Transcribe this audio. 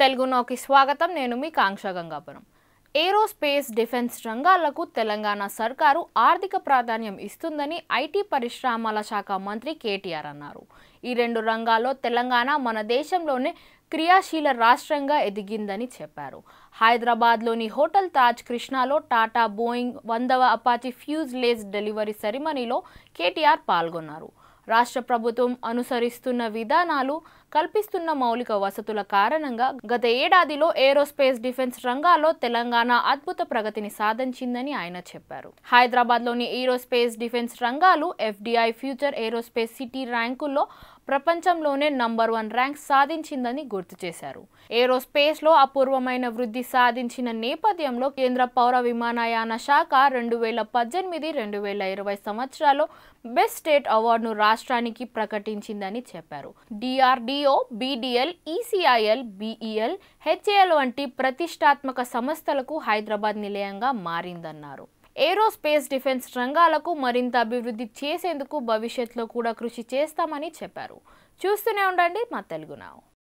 తెలుగునోకి స్వాగతం నేను మీ కాంక్ష గంగాపురం ఏరోస్పేస్ డిఫెన్స్ రంగాలకు తెలంగాణ సర్కారు ఆర్థిక ప్రాధాన్యం ఇస్తుందని ఐటీ పరిశ్రమల శాఖ మంత్రి కేటీఆర్ అన్నారు ఈ రెండు రంగాల్లో తెలంగాణ మన దేశంలోనే క్రియాశీల రాష్ట్రంగా ఎదిగిందని చెప్పారు హైదరాబాద్లోని హోటల్ తాజ్ కృష్ణాలో టాటా బోయింగ్ వందవ అపాచి ఫ్యూజ్ లేజ్ డెలివరీ సెరిమనీలో కేటీఆర్ పాల్గొన్నారు రాష్ట్ర ప్రభుత్వం అనుసరిస్తున్న విధానాలు కల్పిస్తున్న మౌలిక వసతుల కారణంగా గత ఏడాదిలో ఏరోస్పేస్ డిఫెన్స్ రంగాల్లో తెలంగాణ అద్భుత ప్రగతిని సాధించిందని ఆయన చెప్పారు హైదరాబాద్లోని ఏరోస్పేస్ డిఫెన్స్ రంగాలు ఎఫ్డిఐ ఫ్యూచర్ ఏరోస్పేస్ సిటీ ర్యాంకుల్లో ప్రపంచంలోనే నంబర్ వన్ ర్యాంక్ సాధించిందని గుర్తు చేశారు ఏరోస్పేస్లో అపూర్వమైన వృద్ధి సాధించిన నేపథ్యంలో కేంద్ర పౌర విమానయాన శాఖ రెండు వేల పద్దెనిమిది రెండు వేల ఇరవై సంవత్సరాల్లో బెస్ట్ స్టేట్ అవార్డును రాష్ట్రానికి ప్రకటించిందని చెప్పారు DRDO BDL ECIL BEL HAL వంటి ప్రతిష్టాత్మక సంస్థలకు హైదరాబాద్ నిలయంగా మారిందన్నారు ఏరోస్పేస్ డిఫెన్స్ రంగాలకు మరింత అభివృద్ధి చేసేందుకు భవిష్యత్తులో కూడా కృషి చేస్తామని చెప్పారు చూస్తూనే ఉండండి మా తెలుగు